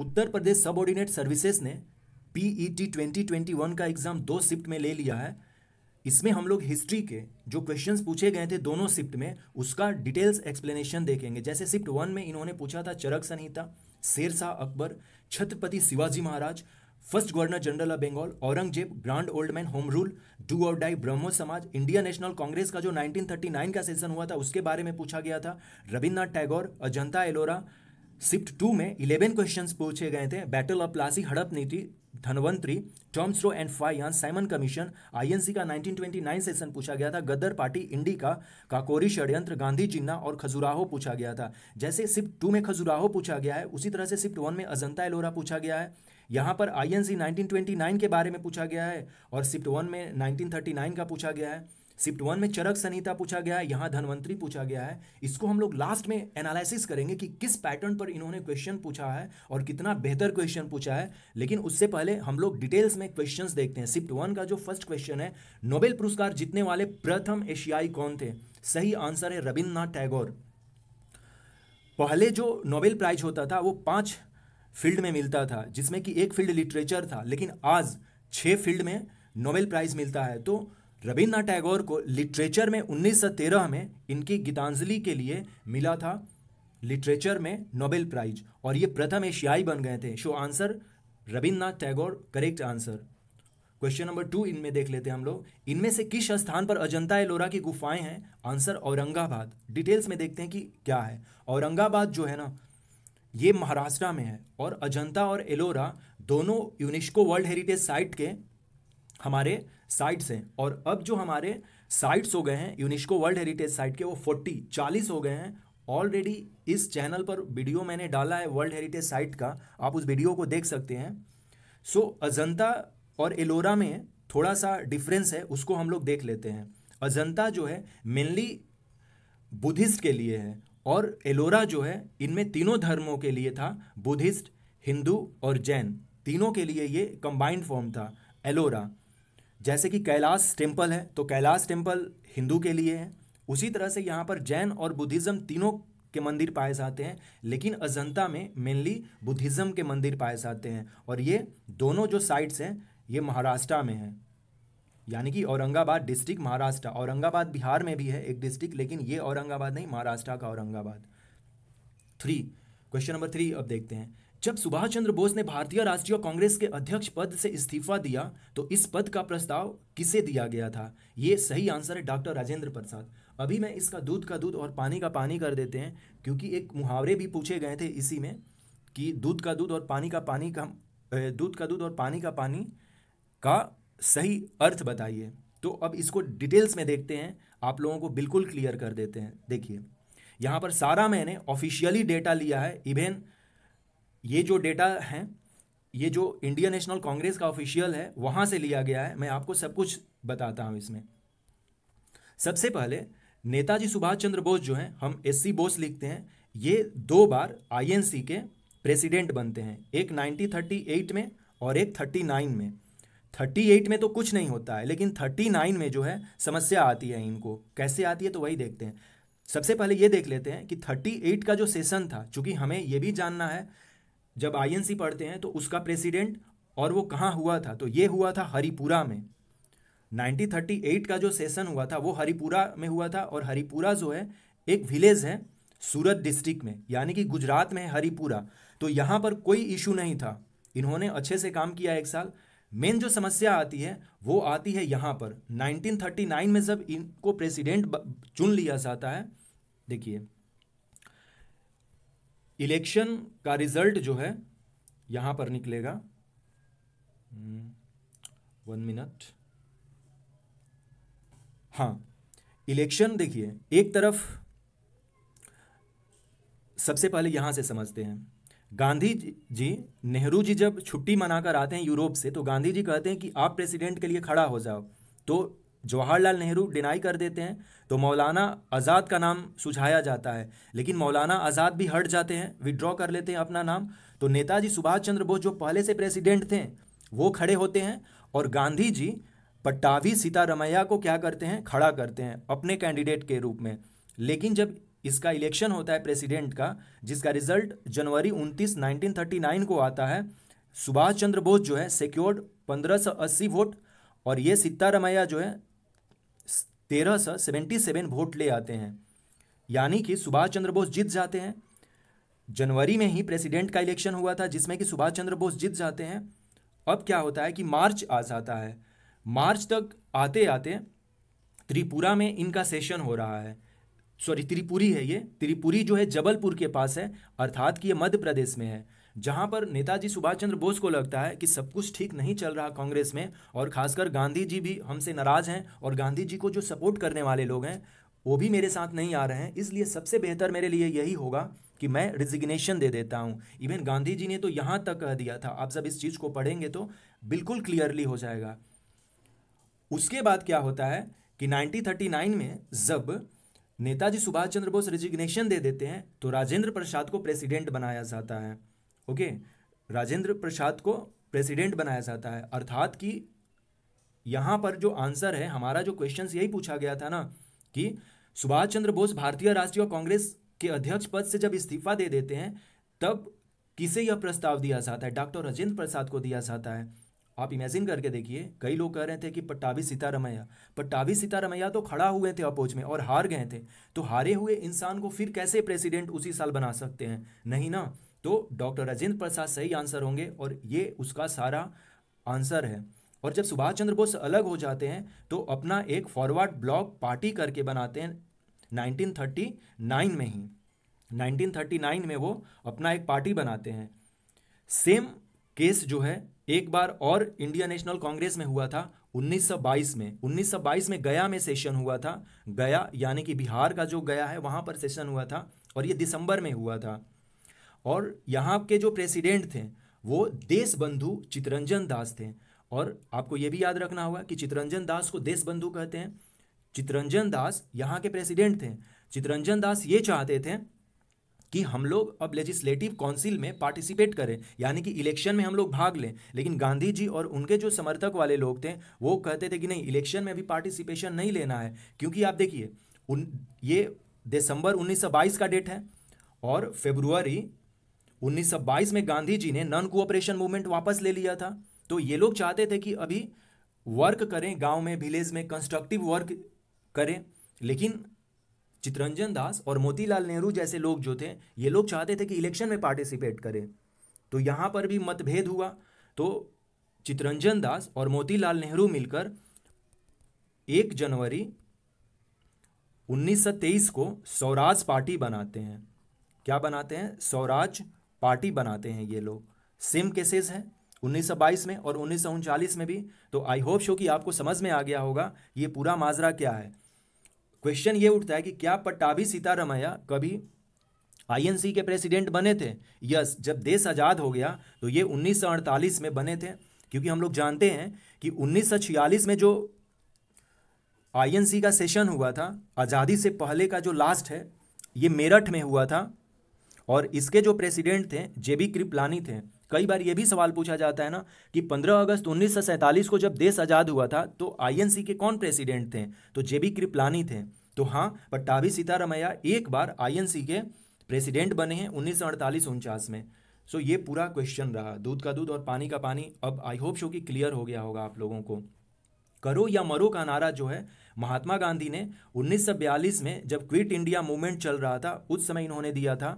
उत्तर Pradesh subordinate services ने PET 2021 e का exam दो शिफ्ट में ले लिया है इसमें हम लोग हिस्ट्री के जो क्वेश्चंस पूछे गए थे दोनों शिफ्ट में उसका डिटेल्स एक्सप्लेनेशन देखेंगे जैसे शिफ्ट वन में इन्होंने पूछा था Charak Samhita Shershah Akbar Chhatrapati Shivaji Maharaj first governor general of Bengal Aurangzeb grand old man home rule do और die Brahmo Samaj India national Congress का जो 1939 का सेशन हुआ था उसके बारे में पूछा गया था रविन्द्रनाथ टैगोर अजंता एलोरा शिफ्ट टू में इलेवन क्वेश्चन पूछे गए थे बैटल ऑफ प्लासी हड़प नीति Dhanvantari Thomas Roe and Faxian Simon Commission INC का 1929 सेशन पूछा गया था गदर पार्टी इंडी का काकोरी षड्यंत्र गांधी जिन्ना और खजुराहो पूछा गया था जैसे सिप्ट टू में खजुराहो पूछा गया है उसी तरह से सिफ्ट वन में अजंता एलोरा पूछा गया है यहाँ पर आईएनसी 1929 के बारे में पूछा गया है और सिफ्ट वन में 1939 का पूछा गया है शिफ्ट वन में चरक संहिता पूछा गया है यहाँ धनवंतरी पूछा गया है इसको हम लोग लास्ट में एनालिसिस करेंगे कि किस पैटर्न पर इन्होंने क्वेश्चन पूछा है और कितना बेहतर क्वेश्चन पूछा है लेकिन उससे पहले हम लोग डिटेल्स में क्वेश्चन देखते हैं शिफ्ट वन का जो फर्स्ट क्वेश्चन है नोबेल पुरस्कार जीतने वाले प्रथम एशियाई कौन थे सही आंसर है रविन्द्रनाथ टैगोर पहले जो नोबेल प्राइज होता था वो पांच फील्ड में मिलता था जिसमें कि एक फील्ड लिटरेचर था लेकिन आज छह फील्ड में नोबेल प्राइज मिलता है तो रविन्द्रनाथ टैगोर को लिटरेचर में 1913 में इनकी गीतांजलि के लिए मिला था लिटरेचर में नोबेल प्राइज और ये प्रथम एशियाई बन गए थे so answer Rabindranath Tagore correct answer question number two इनमें देख लेते हैं हम लोग इनमें से किस स्थान पर अजंता एलोरा की गुफाएं हैं आंसर औरंगाबाद डिटेल्स में देखते हैं कि क्या है औरंगाबाद जो है ना ये महाराष्ट्र में है और अजंता और एलोरा दोनों यूनेस्को वर्ल्ड हेरिटेज साइट के हमारे साइट्स हैं और अब जो हमारे साइट्स हो गए हैं यूनेस्को वर्ल्ड हेरिटेज साइट के वो फोर्टी चालीस हो गए हैं ऑलरेडी इस चैनल पर वीडियो मैंने डाला है वर्ल्ड हेरिटेज साइट का आप उस वीडियो को देख सकते हैं सो so, अजंता और एलोरा में थोड़ा सा डिफरेंस है उसको हम लोग देख लेते हैं अजंता जो है मेनली बुद्धिस्ट के लिए है और एलोरा जो है इनमें तीनों धर्मों के लिए था बुद्धिस्ट हिंदू और जैन तीनों के लिए ये कंबाइंड फॉर्म था एलोरा जैसे कि कैलाश टेम्पल है तो कैलाश टेम्पल हिंदू के लिए है उसी तरह से यहाँ पर जैन और बुद्धिज़्म तीनों के मंदिर पाए जाते हैं लेकिन अजंता में मेनली बुद्धिज़्म के मंदिर पाए जाते हैं और ये दोनों जो साइट्स हैं ये महाराष्ट्र में हैं यानी कि औरंगाबाद डिस्ट्रिक्ट महाराष्ट्र औरंगाबाद बिहार में भी है एक डिस्ट्रिक्ट लेकिन ये औरंगाबाद नहीं महाराष्ट्र का Aurangabad three question number three अब देखते हैं जब सुभाष चंद्र बोस ने भारतीय राष्ट्रीय कांग्रेस के अध्यक्ष पद से इस्तीफा दिया तो इस पद का प्रस्ताव किसे दिया गया था ये सही आंसर है डॉक्टर राजेंद्र प्रसाद अभी मैं इसका दूध का दूध और पानी का पानी कर देते हैं क्योंकि एक मुहावरे भी पूछे गए थे इसी में कि दूध का दूध और पानी का पानी का दूध का दूध और पानी का पानी का सही अर्थ बताइए तो अब इसको डिटेल्स में देखते हैं आप लोगों को बिल्कुल क्लियर कर देते हैं देखिए यहाँ पर सारा मैंने ऑफिशियली डेटा लिया है इवेन ये जो डेटा है ये जो इंडियन नेशनल कांग्रेस का ऑफिशियल है वहां से लिया गया है मैं आपको सब कुछ बताता हूँ इसमें सबसे पहले नेताजी सुभाष चंद्र बोस जो हैं हम एस सी बोस लिखते हैं ये दो बार आईएनसी के प्रेसिडेंट बनते हैं एक 1938 में और एक 39 में 38 में तो कुछ नहीं होता है लेकिन 39 में जो है समस्या आती है इनको कैसे आती है तो वही देखते हैं सबसे पहले ये देख लेते हैं कि 38 का जो सेशन था चूंकि हमें ये भी जानना है जब आईएनसी पढ़ते हैं तो उसका प्रेसिडेंट और वो कहाँ हुआ था तो ये हुआ था हरिपुरा में 1938 का जो सेशन हुआ था वो हरिपुरा में हुआ था और हरिपुरा जो है एक विलेज है सूरत डिस्ट्रिक्ट में यानी कि गुजरात में है हरिपुरा तो यहाँ पर कोई इशू नहीं था इन्होंने अच्छे से काम किया एक साल मेन जो समस्या आती है वो आती है यहाँ पर 1939 में जब इनको प्रेसिडेंट चुन लिया जाता है देखिए इलेक्शन का रिजल्ट जो है यहां पर निकलेगा वन हम्म, मिनट हाँ इलेक्शन देखिए एक तरफ सबसे पहले यहां से समझते हैं गांधी जी नेहरू जी जब छुट्टी मनाकर आते हैं यूरोप से तो गांधी जी कहते हैं कि आप प्रेसिडेंट के लिए खड़ा हो जाओ तो जवाहरलाल नेहरू डिनाई कर देते हैं तो मौलाना आज़ाद का नाम सुझाया जाता है लेकिन मौलाना आज़ाद भी हट जाते हैं विड्रॉ कर लेते हैं अपना नाम तो नेताजी सुभाष चंद्र बोस जो पहले से प्रेसिडेंट थे वो खड़े होते हैं और गांधी जी पट्टावी सीतारमैया को क्या करते हैं खड़ा करते हैं अपने कैंडिडेट के रूप में लेकिन जब इसका इलेक्शन होता है प्रेसिडेंट का जिसका रिजल्ट जनवरी उनतीस नाइनटीन को आता है सुभाष चंद्र बोस जो है सिक्योर्ड पंद्रह वोट और ये सीतारमैया जो है तेरह सौ सेवेंटी सेवन वोट ले आते हैं यानी कि सुभाष चंद्र बोस जीत जाते हैं जनवरी में ही प्रेसिडेंट का इलेक्शन हुआ था जिसमें कि सुभाष चंद्र बोस जीत जाते हैं अब क्या होता है कि मार्च आ जाता है मार्च तक आते आते त्रिपुरा में इनका सेशन हो रहा है सॉरी त्रिपुरी है ये त्रिपुरी जो है जबलपुर के पास है अर्थात कि ये मध्य प्रदेश में है जहां पर नेताजी सुभाष चंद्र बोस को लगता है कि सब कुछ ठीक नहीं चल रहा कांग्रेस में और खासकर गांधी जी भी हमसे नाराज़ हैं और गांधी जी को जो सपोर्ट करने वाले लोग हैं वो भी मेरे साथ नहीं आ रहे हैं इसलिए सबसे बेहतर मेरे लिए यही होगा कि मैं रिजिग्नेशन दे देता हूँ इवन गांधी जी ने तो यहाँ तक कह दिया था आप सब इस चीज़ को पढ़ेंगे तो बिल्कुल क्लियरली हो जाएगा उसके बाद क्या होता है कि 1939 में जब नेताजी सुभाष चंद्र बोस रिजिग्नेशन दे देते हैं तो राजेंद्र प्रसाद को प्रेसिडेंट बनाया जाता है ओके राजेंद्र प्रसाद को प्रेसिडेंट बनाया जाता है अर्थात कि यहाँ पर जो आंसर है हमारा जो क्वेश्चन यही पूछा गया था ना कि सुभाष चंद्र बोस भारतीय राष्ट्रीय कांग्रेस के अध्यक्ष पद से जब इस्तीफा दे देते हैं तब किसे यह प्रस्ताव दिया जाता है डॉक्टर राजेंद्र प्रसाद को दिया जाता है आप इमेजिन करके देखिए कई लोग कह रहे थे कि पट्टावी सीतारमैया पट्टावी सीतारमैया तो खड़ा हुए थे अपोज में और हार गए थे तो हारे हुए इंसान को फिर कैसे प्रेसिडेंट उसी साल बना सकते हैं नहीं ना तो डॉक्टर राजेंद्र प्रसाद सही आंसर होंगे और ये उसका सारा आंसर है और जब सुभाष चंद्र बोस अलग हो जाते हैं तो अपना एक फॉरवर्ड ब्लॉक पार्टी करके बनाते हैं 1939 में ही 1939 में वो अपना एक पार्टी बनाते हैं सेम केस जो है एक बार और इंडिया नेशनल कांग्रेस में हुआ था 1922 में 1922 में गया में सेशन हुआ था गया यानी कि बिहार का जो गया है वहाँ पर सेशन हुआ था और ये दिसंबर में हुआ था और यहाँ के जो प्रेसिडेंट थे वो देश बंधु चितरंजन दास थे और आपको ये भी याद रखना होगा कि चितरंजन दास को देश बंधु कहते हैं चितरंजन दास यहाँ के प्रेसिडेंट थे चितरंजन दास ये चाहते थे कि हम लोग अब लेजिस्लेटिव काउंसिल में पार्टिसिपेट करें यानी कि इलेक्शन में हम लोग भाग लें लेकिन गांधी जी और उनके जो समर्थक वाले लोग थे वो कहते थे कि नहीं इलेक्शन में अभी पार्टिसिपेशन नहीं लेना है क्योंकि आप देखिए उन ये दिसंबर 1922 का डेट है और फेबरुअरी 1922 में गांधी जी ने नॉन कोऑपरेशन मूवमेंट वापस ले लिया था तो ये लोग चाहते थे कि अभी वर्क करें गांव में विलेज में कंस्ट्रक्टिव वर्क करें लेकिन चित्रंजन दास और मोतीलाल नेहरू जैसे लोग जो थे ये लोग चाहते थे कि इलेक्शन में पार्टिसिपेट करें तो यहाँ पर भी मतभेद हुआ तो चित्रंजन दास और मोतीलाल नेहरू मिलकर एक जनवरी 1923 को स्वराज पार्टी बनाते हैं क्या बनाते हैं स्वराज पार्टी बनाते हैं ये लोग सेम केसेस हैं 1922 में और उन्नीस में भी तो आई होप शो कि आपको समझ में आ गया होगा ये पूरा माजरा क्या है क्वेश्चन ये उठता है कि क्या पट्टाभी सीतारमैया कभी आईएनसी के प्रेसिडेंट बने थे यस जब देश आज़ाद हो गया तो ये उन्नीस में बने थे क्योंकि हम लोग जानते हैं कि 1946 में जो आईएनसी का सेशन हुआ था आज़ादी से पहले का जो लास्ट है ये मेरठ में हुआ था और इसके जो प्रेसिडेंट थे जेबी कृपलानी थे कई बार ये भी सवाल पूछा जाता है ना कि 15 अगस्त उन्नीस को जब देश आज़ाद हुआ था तो आईएनसी के कौन प्रेसिडेंट थे तो जेबी कृपलानी थे तो हाँ पट्टाभी सीतारमैया एक बार आईएनसी के प्रेसिडेंट बने हैं उन्नीस सौ में सो ये पूरा क्वेश्चन रहा दूध का दूध और पानी का पानी अब आई होप शो कि क्लियर हो गया होगा आप लोगों को करो या मरो का नारा जो है महात्मा गांधी ने 1942 में जब क्विट इंडिया मूवमेंट चल रहा था उस समय इन्होंने दिया था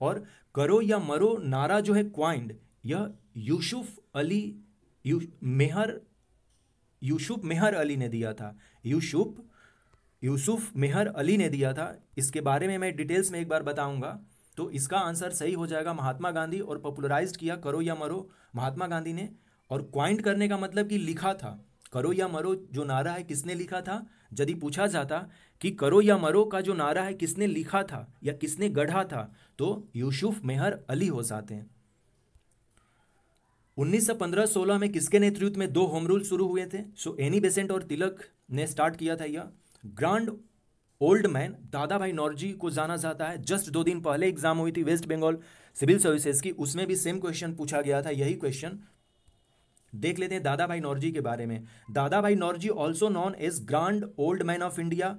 और करो या मरो नारा जो है क्वाइंड यह यूसुफ अली मेहर यूसुफ मेहर अली ने दिया था यूसुफ यूसुफ मेहर अली ने दिया था इसके बारे में मैं डिटेल्स में एक बार बताऊंगा तो इसका आंसर सही हो जाएगा महात्मा गांधी और पॉपुलराइज किया करो या मरो महात्मा गांधी ने और क्वाइंट करने का मतलब कि लिखा था करो या मरो जो नारा है किसने लिखा था यदि पूछा जाता कि करो या मरो का जो नारा है किसने लिखा था या किसने गढ़ा था तो यूसुफ मेहर अली हो जाते हैं 1915-16 में किसके नेतृत्व में दो होम रूल शुरू हुए थे सो एनी बेसेंट और तिलक ने स्टार्ट किया था यह ग्रांड ओल्ड मैन दादा भाई नॉर्जी को जाना जाता है जस्ट दो दिन पहले एग्जाम हुई थी वेस्ट बंगाल सिविल सर्विसेज की उसमें भी सेम क्वेश्चन पूछा गया था यही क्वेश्चन देख लेते हैं दादा भाई नॉर्जी के बारे में Dadabhai Naoroji also known as grand old man of India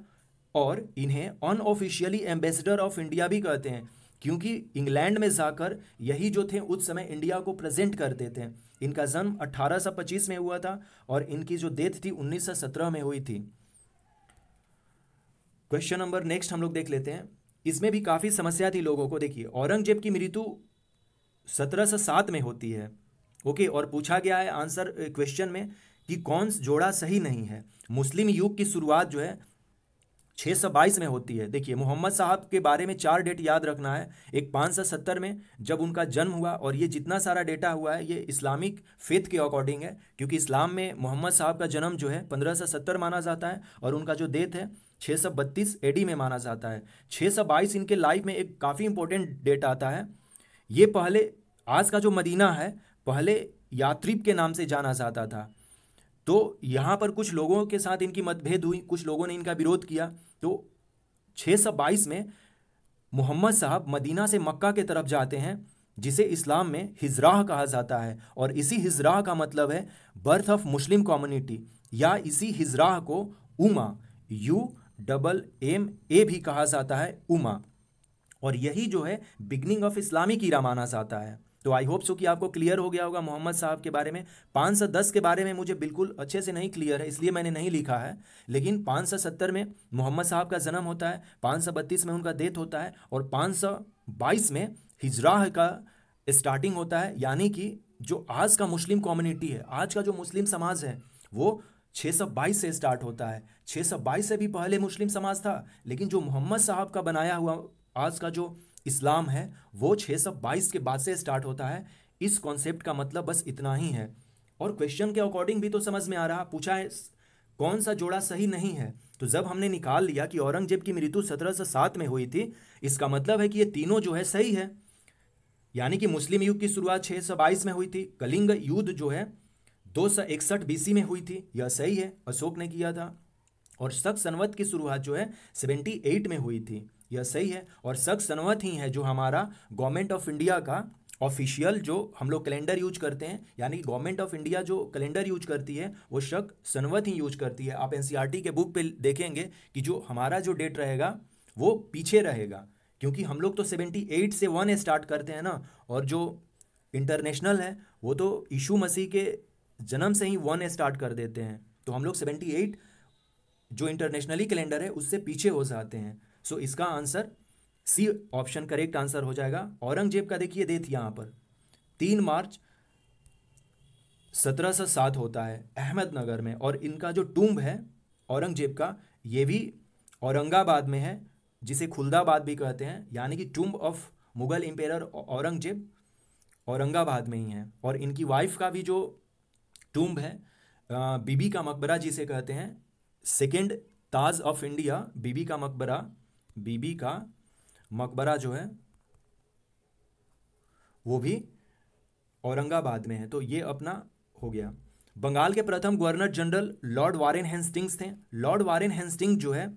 और इन्हें अनऑफिशियली एम्बेसडर ऑफ इंडिया भी कहते हैं क्योंकि इंग्लैंड में जाकर यही जो थे उस समय इंडिया को प्रेजेंट करते थे इनका जन्म 1825 में हुआ था और इनकी जो डेथ थी 1917 में हुई थी क्वेश्चन नंबर नेक्स्ट हम लोग देख लेते हैं इसमें भी काफ़ी समस्या थी लोगों को देखिए औरंगजेब की मृत्यु सत्रह सौ सात में होती है ओके और पूछा गया है आंसर क्वेश्चन में कि कौन जोड़ा सही नहीं है मुस्लिम युग की शुरुआत जो है छः सौ बाईस में होती है देखिए मोहम्मद साहब के बारे में चार डेट याद रखना है एक पाँच सौ सत्तर में जब उनका जन्म हुआ और ये जितना सारा डेटा हुआ है ये इस्लामिक फेथ के अकॉर्डिंग है क्योंकि इस्लाम में मोहम्मद साहब का जन्म जो है पंद्रह सौ सत्तर माना जाता है और उनका जो डेथ है छः सौ बत्तीस एडी में माना जाता है छः सौ बाईस इनके लाइफ में एक काफ़ी इंपॉर्टेंट डेट आता है ये पहले आज का जो मदीना है पहले यात्रिब के नाम से जाना जाता था तो यहाँ पर कुछ लोगों के साथ इनकी मतभेद हुई कुछ लोगों ने इनका विरोध किया तो छः सौ बाईस में मोहम्मद साहब मदीना से मक्का के तरफ जाते हैं जिसे इस्लाम में हिजराह कहा जाता है और इसी हिजराह का मतलब है बर्थ ऑफ मुस्लिम कम्युनिटी या इसी हिजराह को उमा यू डबल एम ए भी कहा जाता है उमा और यही जो है बिगनिंग ऑफ इस्लामिक ईरा माना जाता है तो आई होप सो कि आपको क्लियर हो गया होगा मोहम्मद साहब के बारे में पाँच सौ दस के बारे में मुझे बिल्कुल अच्छे से नहीं क्लियर है इसलिए मैंने नहीं लिखा है लेकिन पाँच सौ सत्तर में मोहम्मद साहब का जन्म होता है पाँच सौ बत्तीस में उनका डेथ होता है और पाँच सौ बाईस में हिजराह का स्टार्टिंग होता है यानी कि जो आज का मुस्लिम कम्युनिटी है आज का जो मुस्लिम समाज है वो 622 से स्टार्ट होता है 622 से भी पहले मुस्लिम समाज था लेकिन जो मोहम्मद साहब का बनाया हुआ आज का जो इस्लाम है वो छः सौ बाईस के बाद से स्टार्ट होता है इस कॉन्सेप्ट का मतलब बस इतना ही है और क्वेश्चन के अकॉर्डिंग भी तो समझ में आ रहा पूछा है कौन सा जोड़ा सही नहीं है तो जब हमने निकाल लिया कि औरंगजेब की मृत्यु सत्रह सौ सात में हुई थी इसका मतलब है कि ये तीनों जो है सही है यानी कि मुस्लिम युग की शुरुआत छः सौ बाईस में हुई थी कलिंग युद्ध जो है दो सौ इकसठ बीसी में हुई थी यह सही है अशोक ने किया था और शक सनवत की शुरुआत जो है सेवेंटी एट में हुई थी यह सही है और शख्स सनवत ही है जो हमारा गवर्नमेंट ऑफ इंडिया का ऑफिशियल जो हम लोग कैलेंडर यूज करते हैं यानी कि गवर्नमेंट ऑफ इंडिया जो कैलेंडर यूज करती है वो शक सनवत ही यूज करती है आप एन e के बुक पे देखेंगे कि जो हमारा जो डेट रहेगा वो पीछे रहेगा क्योंकि हम लोग तो 78 से वन स्टार्ट करते हैं ना और जो इंटरनेशनल है वो तो यीशु मसीह के जन्म से ही वन स्टार्ट कर देते हैं तो हम लोग सेवेंटी जो इंटरनेशनली कैलेंडर है उससे पीछे हो जाते हैं सो इसका answer C option correct answer हो जाएगा औरंगजेब का देखिए डेथ यहाँ पर तीन मार्च सत्रह सौ सात होता है अहमदनगर में और इनका जो टूम्ब है औरंगजेब का ये भी औरंगाबाद में है जिसे खुलदाबाद भी कहते हैं यानी कि tomb of Mughal empire Aurangzeb Aurangabad में ही है और इनकी वाइफ का भी जो टूम्ब है बीबी का मकबरा जिसे कहते हैं सेकेंड ताज ऑफ इंडिया बीबी का मकबरा बीबी का मकबरा जो है वो भी औरंगाबाद में है तो ये अपना हो गया बंगाल के प्रथम governor general lord Warren Hastings थे लॉर्ड वारेन हेंस्टिंग जो है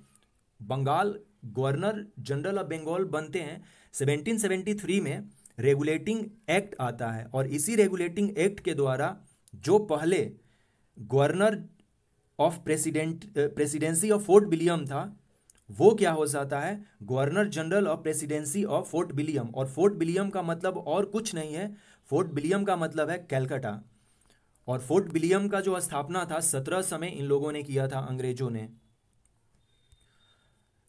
Bengal governor general of Bengal बनते हैं 1773 में रेगुलेटिंग एक्ट आता है और इसी रेगुलेटिंग एक्ट के द्वारा जो पहले governor of president presidency of fort William था वो क्या हो जाता है governor general of presidency of fort William और फोर्ट विलियम का मतलब और कुछ नहीं है फोर्ट विलियम का मतलब है कैलकाटा और फोर्ट विलियम का जो स्थापना था सत्रह समय इन लोगों ने किया था अंग्रेजों ने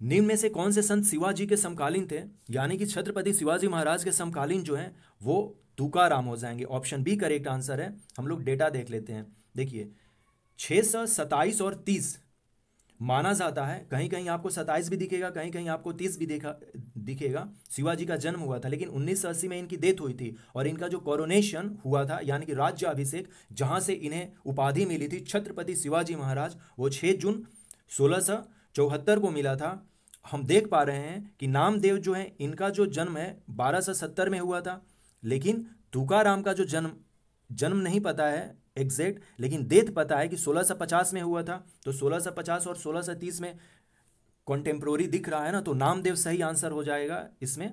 निम्न में से कौन से संत शिवाजी के समकालीन थे यानी कि छत्रपति शिवाजी महाराज के समकालीन जो हैं वो तुकाराम हो जाएंगे ऑप्शन बी करेक्ट आंसर है हम लोग डेटा देख लेते हैं देखिए छः सौ सत्ताईस और तीस माना जाता है कहीं कहीं आपको सत्ताईस भी दिखेगा कहीं कहीं आपको तीस भी देखा दिखेगा शिवाजी का जन्म हुआ था लेकिन उन्नीस अस्सी में इनकी डेथ हुई थी और इनका जो कोरोनेशन हुआ था यानी कि राज्य अभिषेक जहां से इन्हें उपाधि मिली थी छत्रपति शिवाजी महाराज वो छः जून सोलह चौहत्तर को मिला था हम देख पा रहे हैं कि नामदेव जो है इनका जो जन्म है बारह में हुआ था लेकिन तुकाराम का जो जन्म जन्म नहीं पता है एग्जैक्ट लेकिन डेथ पता है कि 1650 में हुआ था तो 1650 और 1630 में कॉन्टेम्प्रोरी दिख रहा है ना तो नामदेव सही आंसर हो जाएगा इसमें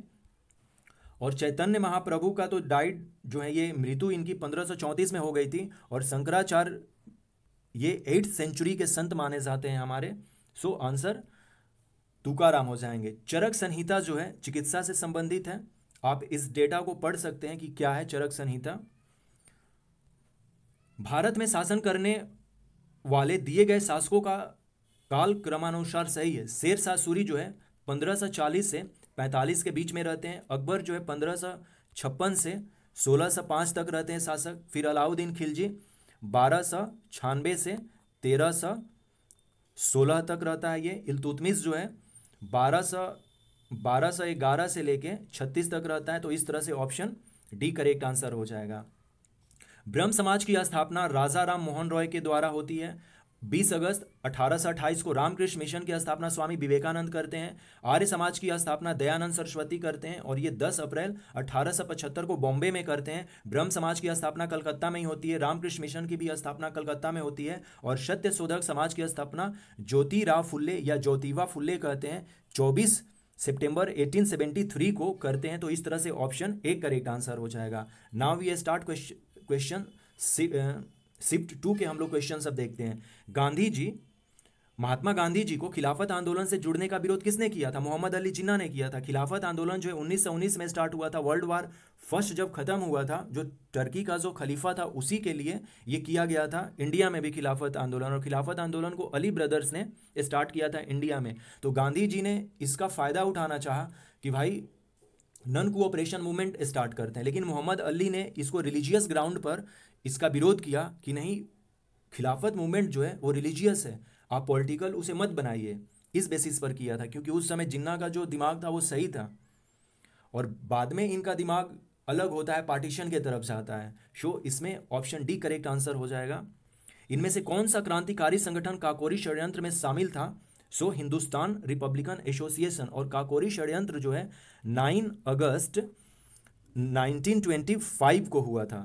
और चैतन्य महाप्रभु का तो डाइट जो है ये मृत्यु इनकी 1534 में हो गई थी और शंकराचार्य ये एट्थ सेंचुरी के संत माने जाते हैं हमारे सो आंसर तुकाराम हो जाएंगे चरक संहिता जो है चिकित्सा से संबंधित है आप इस डेटा को पढ़ सकते हैं कि क्या है चरक संहिता भारत में शासन करने वाले दिए गए शासकों का काल क्रमानुसार सही है शेर शाह सूरी जो है पंद्रह सौ चालीस से पैंतालीस के बीच में रहते हैं अकबर जो है पंद्रह सौ छप्पन से सोलह सौ पाँच तक रहते हैं शासक फिर अलाउद्दीन खिलजी बारह सौ छानबे से तेरह सौ सोलह तक रहता है ये इलतुतमिस जो है बारह सौ बारह सौ ग्यारह से लेके छत्तीस तक रहता है तो इस तरह से ऑप्शन डी करेक्ट आंसर हो जाएगा ब्रह्म समाज की स्थापना राजा राम मोहन रॉय के द्वारा होती है 20 अगस्त अठारह को रामकृष्ण मिशन की स्थापना स्वामी विवेकानंद करते हैं आर्य समाज की स्थापना दयानंद सरस्वती करते हैं और ये 10 अप्रैल अठारह को बॉम्बे में करते हैं ब्रह्म समाज की स्थापना कलकत्ता में ही होती है रामकृष्ण मिशन की भी स्थापना कलकत्ता में होती है और सत्य शोधक समाज की स्थापना ज्योति राव फुल्ले या ज्योतिवा फुल्ले कहते हैं चौबीस सितंबर 1873 को करते हैं तो इस तरह से ऑप्शन एक करेक्ट आंसर हो जाएगा now we start question question shift two के हम लोग क्वेश्चन सब देखते हैं गांधी जी महात्मा गांधी जी को खिलाफत आंदोलन से जुड़ने का विरोध किसने किया था मोहम्मद अली जिन्ना ने किया था खिलाफत आंदोलन जो है उन्नीस में स्टार्ट हुआ था वर्ल्ड वार फर्स्ट जब खत्म हुआ था जो टर्की का जो खलीफा था उसी के लिए ये किया गया था इंडिया में भी खिलाफत आंदोलन और खिलाफत आंदोलन को अली ब्रदर्स ने स्टार्ट किया था इंडिया में तो गांधी जी ने इसका फ़ायदा उठाना चाह कि भाई नन कोऑपरेशन मूवमेंट स्टार्ट करते हैं लेकिन मोहम्मद अली ने इसको रिलीजियस ग्राउंड पर इसका विरोध किया कि नहीं खिलाफत मूवमेंट जो है वो रिलीजियस है आप पॉलिटिकल उसे मत बनाइए इस बेसिस पर किया था क्योंकि उस समय जिन्ना का जो दिमाग था वो सही था और बाद में इनका दिमाग अलग होता है पार्टीशन के तरफ से आता है शो इसमें ऑप्शन डी करेक्ट आंसर हो जाएगा इनमें से कौन सा क्रांतिकारी संगठन काकोरी षड्यंत्र में शामिल था so so, Hindustan republican association और काकोरी षड्यंत्र जो है 9 अगस्त 1925 को हुआ था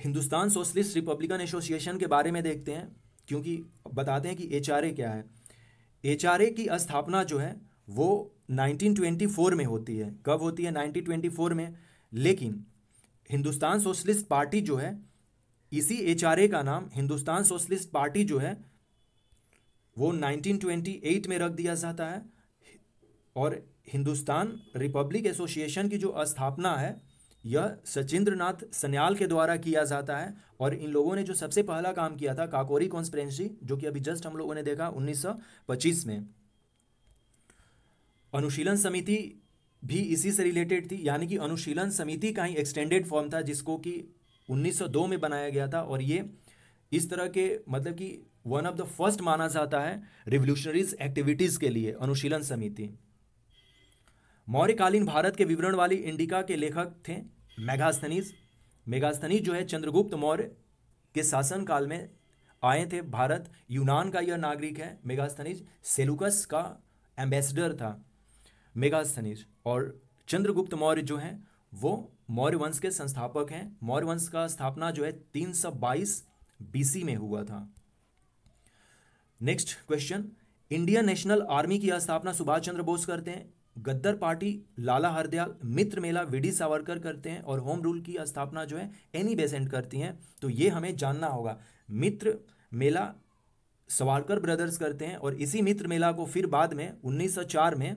हिंदुस्तान सोशलिस्ट रिपब्लिकन एसोसिएशन के बारे में देखते हैं क्योंकि बताते हैं कि एच क्या है एच की स्थापना जो है वो 1924 में होती है कब होती है 1924 में लेकिन हिंदुस्तान सोशलिस्ट पार्टी जो है इसी एच का नाम हिंदुस्तान सोशलिस्ट पार्टी जो है वो 1928 में रख दिया जाता है और हिंदुस्तान रिपब्लिक एसोसिएशन की जो स्थापना है यह सचिंद्र नाथ सन्याल के द्वारा किया जाता है और इन लोगों ने जो सबसे पहला काम किया था काकोरी कॉन्स्परेंसी जो कि अभी जस्ट हम लोगों ने देखा 1925 में अनुशीलन समिति भी इसी से रिलेटेड थी यानी कि अनुशीलन समिति का ही एक्सटेंडेड फॉर्म था जिसको कि 1902 में बनाया गया था और ये इस तरह के मतलब कि वन ऑफ द फर्स्ट माना जाता है रिवोल्यूशनरीज एक्टिविटीज के लिए अनुशीलन समिति मौर्यकालीन भारत के विवरण वाली इंडिका के लेखक थे मेघास्थनीज मेघास्थनीज जो है चंद्रगुप्त मौर्य के शासन काल में आए थे भारत यूनान का यह नागरिक है मेघास्थनीज सेलुकस का एम्बेसडर था मेघास्थनीज और चंद्रगुप्त मौर्य जो हैं वो मौर्य वंश के संस्थापक हैं मौर्य वंश का स्थापना जो है 322 बीसी में हुआ था next question Indian national army की स्थापना सुभाष चंद्र बोस करते हैं गद्दर पार्टी लाला हरदयाल मित्र मेला विडी सावरकर करते हैं और होम रूल की स्थापना जो है एनी बेसेंट करती हैं तो ये हमें जानना होगा मित्र मेला सवारकर ब्रदर्स करते हैं और इसी मित्र मेला को फिर बाद में 1904 में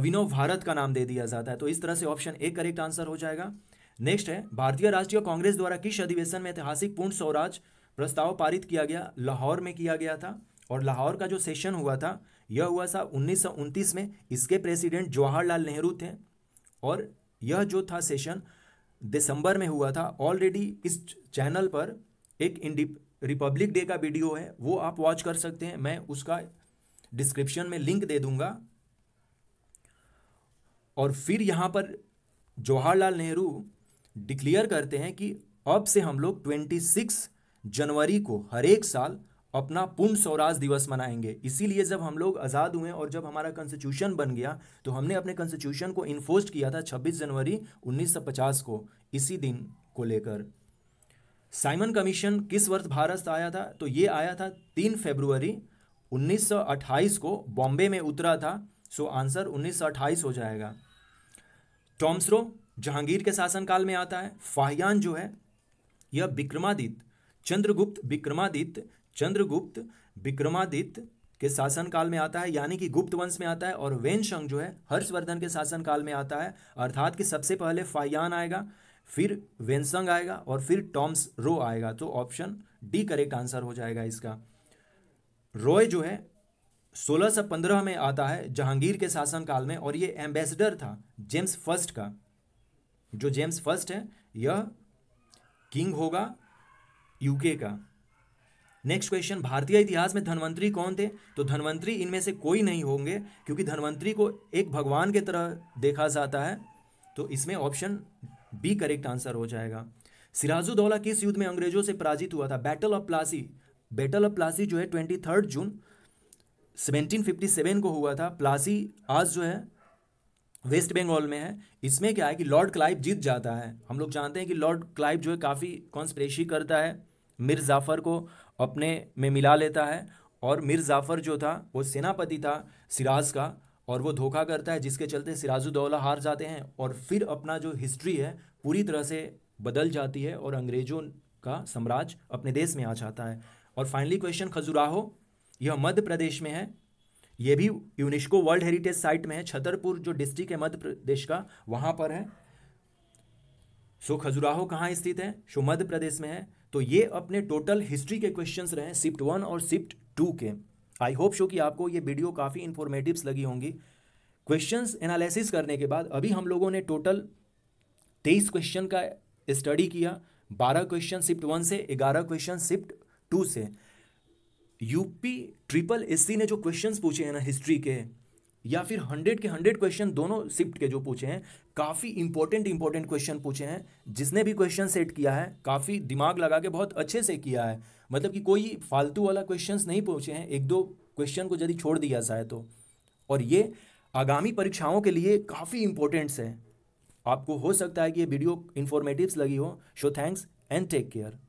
अभिनव भारत का नाम दे दिया जाता है तो इस तरह से ऑप्शन ए करेक्ट आंसर हो जाएगा नेक्स्ट है भारतीय राष्ट्रीय कांग्रेस द्वारा किस अधिवेशन में ऐतिहासिक पूर्ण स्वराज प्रस्ताव पारित किया गया लाहौर में किया गया था और लाहौर का जो सेशन हुआ था यह हुआ था उन्नीस में इसके प्रेसिडेंट जवाहरलाल नेहरू थे और यह जो था सेशन दिसंबर में हुआ था ऑलरेडी इस चैनल पर एक रिपब्लिक डे का वीडियो है वो आप वॉच कर सकते हैं मैं उसका डिस्क्रिप्शन में लिंक दे दूंगा और फिर यहाँ पर जवाहरलाल नेहरू डिक्लेयर करते हैं कि अब से हम लोग ट्वेंटी सिक्स जनवरी को हर एक साल अपना पूर्ण स्वराज दिवस मनाएंगे इसीलिए जब हम लोग आज़ाद हुए और जब हमारा कॉन्स्टिट्यूशन बन गया तो हमने अपने कॉन्स्टिट्यूशन को इन्फोर्स किया था 26 जनवरी 1950 को इसी दिन को लेकर साइमन कमीशन किस वर्ष भारत आया था तो ये आया था 3 फरवरी 1928 को बॉम्बे में उतरा था सो आंसर 1928 हो जाएगा टॉम्सरो जहांगीर के शासनकाल में आता है फाहियान जो है यह विक्रमादित्य चंद्रगुप्त विक्रमादित्य चंद्रगुप्त विक्रमादित्य के शासनकाल में आता है यानी कि गुप्त वंश में आता है और वेनशंग जो है हर्षवर्धन के शासनकाल में आता है अर्थात कि सबसे पहले फायान आएगा फिर वेनसंग आएगा और फिर टॉम्स रो आएगा तो ऑप्शन डी करेक्ट आंसर हो जाएगा इसका रॉय जो है 1615 में आता है जहांगीर के शासनकाल में और ये एम्बेसडर था जेम्स फर्स्ट का जो जेम्स फर्स्ट है यह किंग होगा यूके का नेक्स्ट क्वेश्चन भारतीय इतिहास में धनवंतरी कौन थे तो धनवंतरी इनमें से कोई नहीं होंगे क्योंकि धनवंतरी को एक भगवान के तरह देखा जाता है तो इसमें ऑप्शन बी करेक्ट आंसर हो जाएगा सिराजुद्दौला किस युद्ध में अंग्रेजों से पराजित हुआ था battle of Plassey battle of Plassey जो है ट्वेंटी थर्ड जून 1757 को हुआ था प्लासी आज जो है वेस्ट बंगाल में है इसमें क्या है कि लॉर्ड क्लाइव जीत जाता है हम लोग जानते हैं कि लॉर्ड क्लाइव जो है काफ़ी कॉन्स्परेशी करता है मिर जाफ़र को अपने में मिला लेता है और मिर जाफ़र जो था वो सेनापति था सिराज का और वो धोखा करता है जिसके चलते सिराजुद्दौला हार जाते हैं और फिर अपना जो हिस्ट्री है पूरी तरह से बदल जाती है और अंग्रेज़ों का साम्राज्य अपने देश में आ जाता है और फाइनली क्वेश्चन खजुराहो यह मध्य प्रदेश में है ये भी यूनेस्को वर्ल्ड हेरिटेज साइट में है छतरपुर जो डिस्ट्रिक्ट है मध्य प्रदेश का वहां पर है सो खजुराहो कहाँ स्थित है सो मध्य प्रदेश में है तो ये अपने टोटल हिस्ट्री के क्वेश्चंस रहे शिफ्ट वन और शिफ्ट टू के आई होप शो कि आपको ये वीडियो काफ़ी इंफॉर्मेटिव लगी होंगी क्वेश्चंस एनालिसिस करने के बाद अभी हम लोगों ने टोटल तेईस क्वेश्चन का स्टडी किया बारह क्वेश्चन शिफ्ट वन से ग्यारह क्वेश्चन शिफ्ट टू से यूपी ट्रिपल एससी ने जो क्वेश्चंस पूछे हैं ना हिस्ट्री के या फिर हंड्रेड के हंड्रेड क्वेश्चन दोनों शिफ्ट के जो पूछे हैं काफ़ी इंपॉर्टेंट इंपॉर्टेंट क्वेश्चन पूछे हैं जिसने भी क्वेश्चन सेट किया है काफ़ी दिमाग लगा के बहुत अच्छे से किया है मतलब कि कोई फालतू वाला क्वेश्चन नहीं पूछे हैं एक दो क्वेश्चन को यदि छोड़ दिया जाए तो और ये आगामी परीक्षाओं के लिए काफ़ी इंपॉर्टेंट्स है आपको हो सकता है कि ये वीडियो इन्फॉर्मेटिव लगी हो so thanks and take care